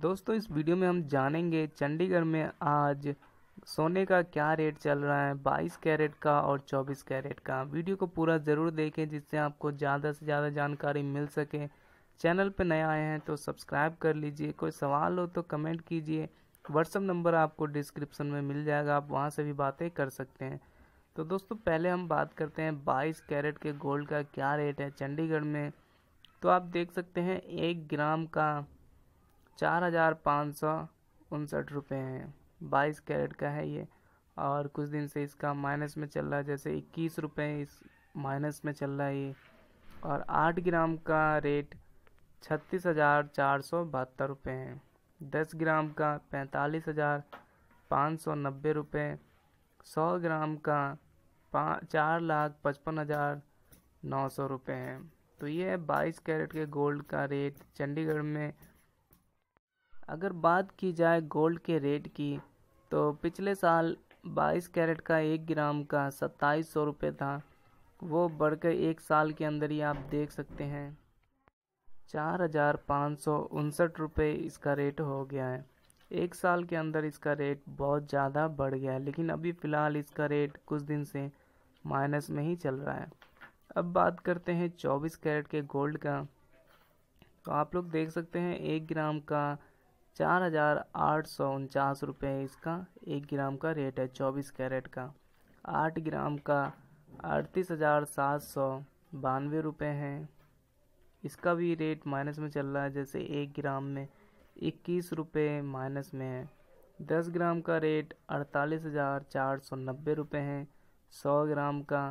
दोस्तों इस वीडियो में हम जानेंगे चंडीगढ़ में आज सोने का क्या रेट चल रहा है बाईस कैरेट का और चौबीस कैरेट का वीडियो को पूरा ज़रूर देखें जिससे आपको ज़्यादा से ज़्यादा जानकारी मिल सके चैनल पर नए आए हैं तो सब्सक्राइब कर लीजिए कोई सवाल हो तो कमेंट कीजिए व्हाट्सअप नंबर आपको डिस्क्रिप्शन में मिल जाएगा आप वहाँ से भी बातें कर सकते हैं तो दोस्तों पहले हम बात करते हैं 22 कैरेट के गोल्ड का क्या रेट है चंडीगढ़ में तो आप देख सकते हैं एक ग्राम का चार हज़ार पाँच सौ उनसठ रुपये हैं बाईस कैरेट का है ये और कुछ दिन से इसका माइनस में चल रहा है जैसे इक्कीस रुपये इस माइनस में चल रहा है ये और आठ ग्राम का रेट छत्तीस हज़ार चार सौ बहत्तर रुपये हैं दस ग्राम का पैंतालीस हज़ार पाँच सौ नब्बे रुपये सौ ग्राम का पा चार लाख पचपन हज़ार नौ सौ रुपये हैं तो ये है बाईस कैरेट के गोल्ड का रेट चंडीगढ़ में अगर बात की जाए गोल्ड के रेट की तो पिछले साल 22 कैरेट का एक ग्राम का सत्ताईस सौ रुपये था वो बढ़कर एक साल के अंदर ही आप देख सकते हैं चार हज़ार पाँच सौ उनसठ रुपये इसका रेट हो गया है एक साल के अंदर इसका रेट बहुत ज़्यादा बढ़ गया है लेकिन अभी फ़िलहाल इसका रेट कुछ दिन से माइनस में ही चल रहा है अब बात करते हैं 24 कैरेट के गोल्ड का तो आप लोग देख सकते हैं एक ग्राम का चार हज़ार आठ सौ उनचास रुपये इसका एक ग्राम का रेट है चौबीस कैरेट का आठ ग्राम का अड़तीस हज़ार सात सौ बानवे रुपये है इसका भी रेट माइनस में चल रहा है जैसे एक ग्राम में इक्कीस रुपये माइनस में है दस ग्राम का रेट अड़तालीस हज़ार चार सौ नब्बे रुपये हैं सौ ग्राम का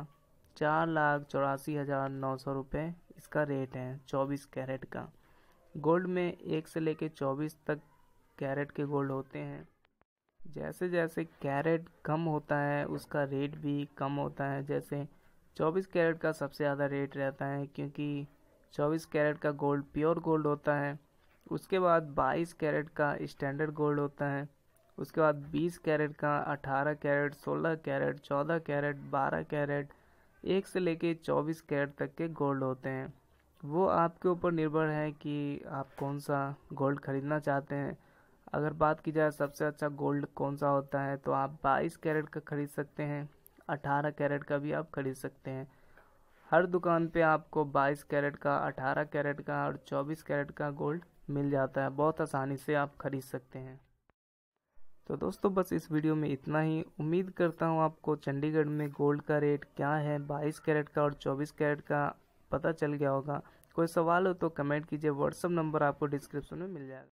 चार लाख चौरासी हज़ार नौ सौ रुपये इसका रेट है चौबीस कैरेट का गोल्ड में एक से लेके चौबीस तक कैरेट के गोल्ड होते हैं जैसे जैसे कैरेट कम होता है उसका रेट भी कम होता है जैसे 24 कैरेट का सबसे ज़्यादा रेट रहता है क्योंकि 24 कैरेट का गोल्ड प्योर गोल्ड होता है उसके बाद 22 कैरेट का स्टैंडर्ड गोल्ड होता है उसके बाद 20 कैरेट का 18 कैरेट 16 कैरेट 14 कैरेट 12 कैरेट एक से लेके 24 कैरेट तक के गोल्ड होते हैं वो आपके ऊपर निर्भर है कि आप कौन सा गोल्ड ख़रीदना चाहते हैं अगर बात की जाए सबसे अच्छा गोल्ड कौन सा होता है तो आप 22 कैरेट का खरीद सकते हैं 18 कैरेट का भी आप खरीद सकते हैं हर दुकान पे आपको 22 कैरेट का 18 कैरेट का और 24 कैरेट का गोल्ड मिल जाता है बहुत आसानी से आप खरीद सकते हैं तो दोस्तों बस इस वीडियो में इतना ही उम्मीद करता हूँ आपको चंडीगढ़ में गोल्ड का रेट क्या है 22 कैरेट का और 24 कैरेट का पता चल गया होगा कोई सवाल हो तो कमेंट कीजिए व्हाट्सअप नंबर आपको डिस्क्रिप्शन में मिल जाएगा